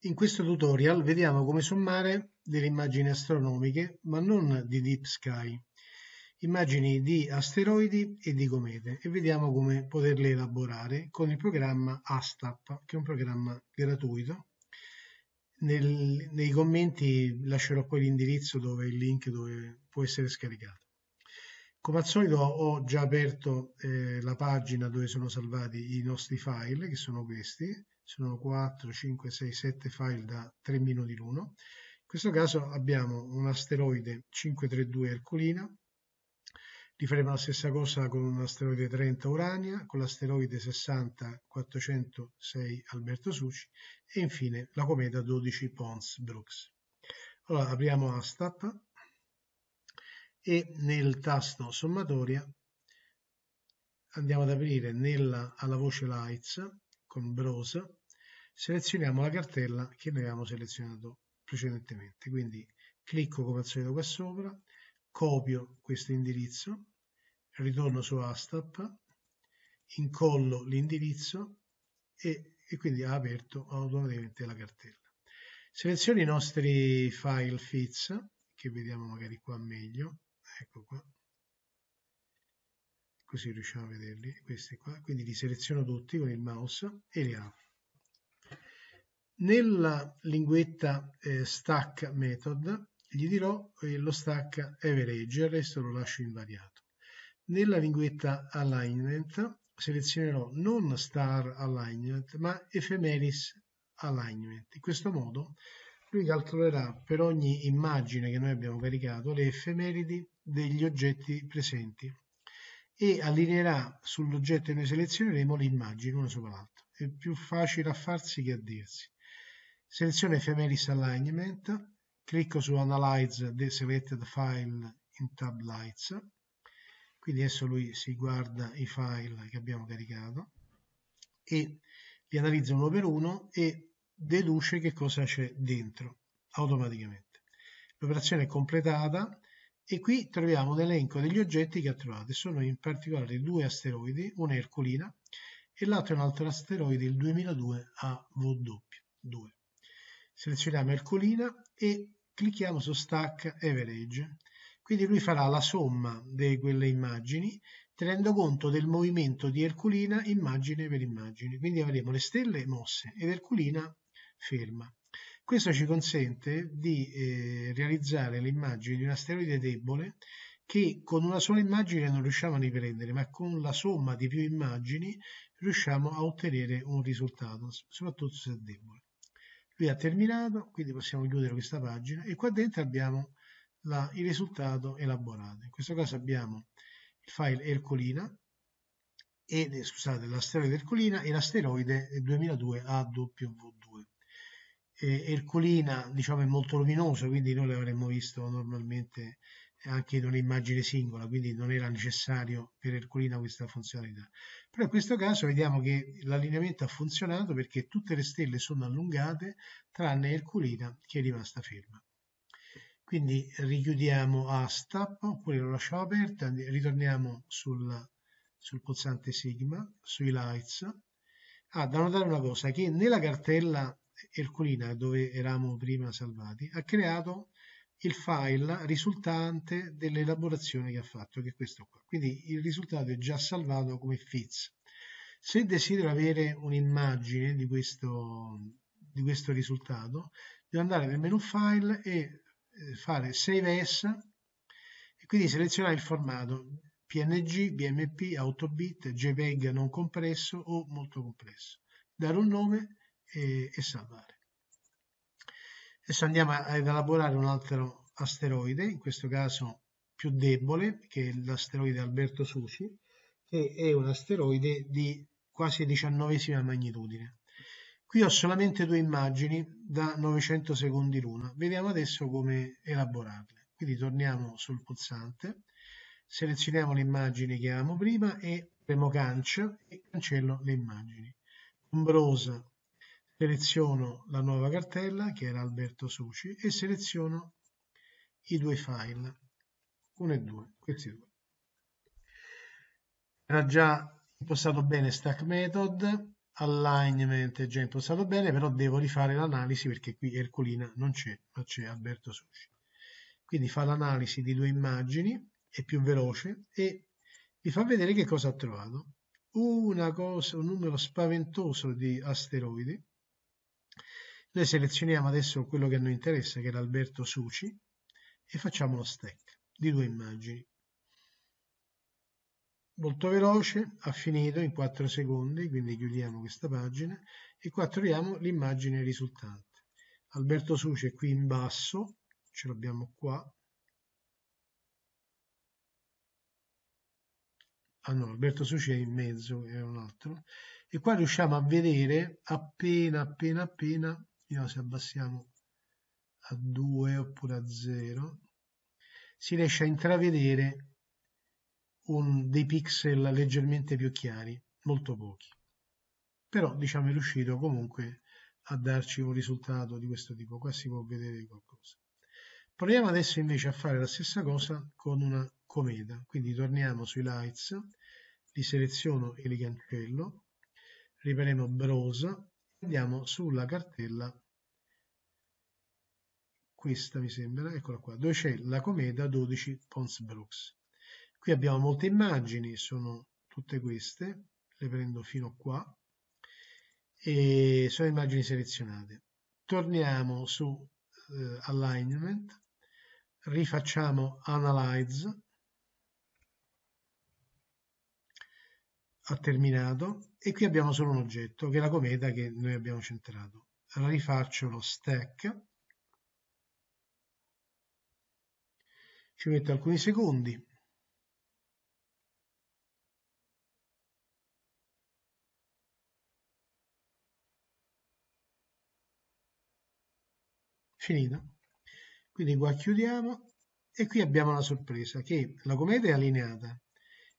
In questo tutorial vediamo come sommare delle immagini astronomiche, ma non di Deep Sky, immagini di asteroidi e di comete e vediamo come poterle elaborare con il programma ASTAP, che è un programma gratuito nel, nei commenti lascerò poi l'indirizzo dove il link dove può essere scaricato. Come al solito ho già aperto eh, la pagina dove sono salvati i nostri file, che sono questi, sono 4, 5, 6, 7 file da 3 minuti l'uno. In questo caso abbiamo un asteroide 532 Ercolina, Rifaremo la stessa cosa con l'asteroide 30 Urania, con l'asteroide 60 406 Alberto Succi e infine la cometa 12 Pons Brooks. Allora apriamo ASTAP e nel tasto sommatoria andiamo ad aprire nella, alla voce Lights con Browse, selezioniamo la cartella che noi avevamo selezionato precedentemente. Quindi clicco come al solito qua sopra, copio questo indirizzo ritorno su ASTAP, incollo l'indirizzo e, e quindi ha aperto automaticamente la cartella. Seleziono i nostri file FITS, che vediamo magari qua meglio, ecco qua, così riusciamo a vederli, questi qua, quindi li seleziono tutti con il mouse e li apro. Nella linguetta eh, stack method gli dirò eh, lo stack average, il resto lo lascio invariato. Nella linguetta alignment selezionerò non star alignment ma ephemeris alignment. In questo modo lui calcolerà per ogni immagine che noi abbiamo caricato le effemeridi degli oggetti presenti e allineerà sull'oggetto che noi selezioneremo le immagini una sopra l'altra. È più facile a farsi che a dirsi. Seleziono Ephemeris Alignment, clicco su Analyze the Selected File in Tab Lights quindi adesso lui si guarda i file che abbiamo caricato e li analizza uno per uno e deduce che cosa c'è dentro automaticamente. L'operazione è completata e qui troviamo l'elenco degli oggetti che ha trovato. Sono in particolare due asteroidi, una Ercolina e l'altro è un altro asteroide, il 2002 AW2. Selezioniamo Ercolina e clicchiamo su Stack Average quindi lui farà la somma di quelle immagini tenendo conto del movimento di Erculina immagine per immagine. Quindi avremo le stelle mosse ed Erculina ferma. Questo ci consente di eh, realizzare le immagini di un asteroide debole che con una sola immagine non riusciamo a riprendere, ma con la somma di più immagini riusciamo a ottenere un risultato, soprattutto se è debole. Lui ha terminato, quindi possiamo chiudere questa pagina e qua dentro abbiamo la, il risultato elaborato. In questo caso abbiamo il file Ercolina, e, eh, scusate, l'asteroide Ercolina e l'asteroide 2002AW2. Eh, Ercolina diciamo, è molto luminoso, quindi noi l'avremmo visto normalmente anche in un'immagine singola, quindi non era necessario per Ercolina questa funzionalità. Però in questo caso vediamo che l'allineamento ha funzionato perché tutte le stelle sono allungate tranne Ercolina che è rimasta ferma. Quindi richiudiamo ASTAP oppure lo lasciamo aperta, ritorniamo sul, sul pulsante Sigma, sui lights. Ah, da notare una cosa, che nella cartella erculina dove eravamo prima salvati, ha creato il file risultante dell'elaborazione che ha fatto, che è questo qua. Quindi il risultato è già salvato come FITS. Se desidero avere un'immagine di questo, di questo risultato, devo andare nel menu file e eh, fare Save As e quindi selezionare il formato PNG, BMP, 8 bit, JPEG non compresso o molto compresso, dare un nome e, e salvare. Adesso andiamo ad elaborare un altro asteroide, in questo caso più debole, che è l'asteroide Alberto Susi, che è un asteroide di quasi diciannovesima magnitudine. Qui ho solamente due immagini da 900 secondi l'una. Vediamo adesso come elaborarle. Quindi torniamo sul pulsante, selezioniamo l'immagine che avevamo prima e premo cancia e cancello le immagini. Ombrosa, seleziono la nuova cartella che era Alberto Suci e seleziono i due file, uno e due, questi due. Era già impostato bene Stack Method, alignment Gempo stato bene, però devo rifare l'analisi perché qui Erculina non c'è, ma c'è Alberto Succi. Quindi fa l'analisi di due immagini, è più veloce e vi fa vedere che cosa ha trovato. Una cosa, un numero spaventoso di asteroidi. Noi selezioniamo adesso quello che a noi interessa, che è l'Alberto Suci, e facciamo lo stack di due immagini molto veloce, ha finito in 4 secondi, quindi chiudiamo questa pagina e qua troviamo l'immagine risultante. Alberto Suce qui in basso, ce l'abbiamo qua. Ah no, Alberto Suce è in mezzo, è un altro. E qua riusciamo a vedere appena, appena, appena, io se abbassiamo a 2 oppure a 0, si riesce a intravedere un, dei pixel leggermente più chiari, molto pochi. Però diciamo è riuscito comunque a darci un risultato di questo tipo, qua si può vedere qualcosa. Proviamo adesso invece a fare la stessa cosa con una cometa, quindi torniamo sui lights, li seleziono e li cancello, ripariamo browse, andiamo sulla cartella questa mi sembra, eccola qua, dove c'è la cometa 12 Pons Brooks. Qui abbiamo molte immagini, sono tutte queste, le prendo fino qua, e sono immagini selezionate. Torniamo su eh, Alignment, rifacciamo Analyze, ha terminato, e qui abbiamo solo un oggetto, che è la cometa che noi abbiamo centrato. rifaccio lo stack, ci metto alcuni secondi, finito quindi qua chiudiamo e qui abbiamo la sorpresa che la cometa è allineata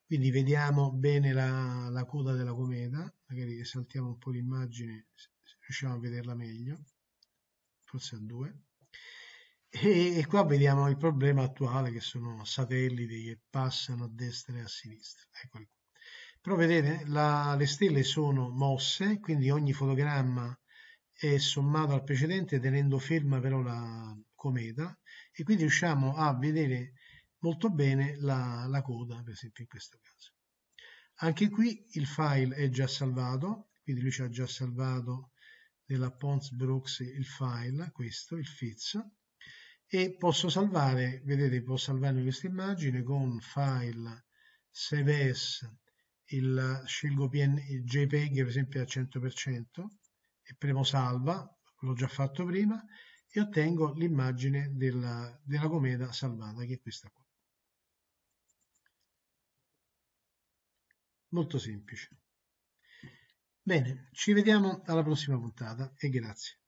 quindi vediamo bene la, la coda della cometa magari saltiamo un po' l'immagine se riusciamo a vederla meglio forse a due e, e, qua vediamo il problema attuale che sono satelliti che passano a destra e a sinistra eccoli però vedete la, le stelle sono mosse quindi ogni fotogramma è sommato al precedente tenendo ferma però la cometa e quindi riusciamo a vedere molto bene la, la coda, per esempio in questo caso. Anche qui il file è già salvato, quindi lui ci ha già salvato nella Pons Brooks il file, questo, il fizz e posso salvare, vedete, posso salvare questa immagine con file save as, il, scelgo PN, il JPEG per esempio al 100%, e premo salva, l'ho già fatto prima, e ottengo l'immagine della, della cometa salvata, che è questa qua. Molto semplice. Bene, ci vediamo alla prossima puntata e grazie.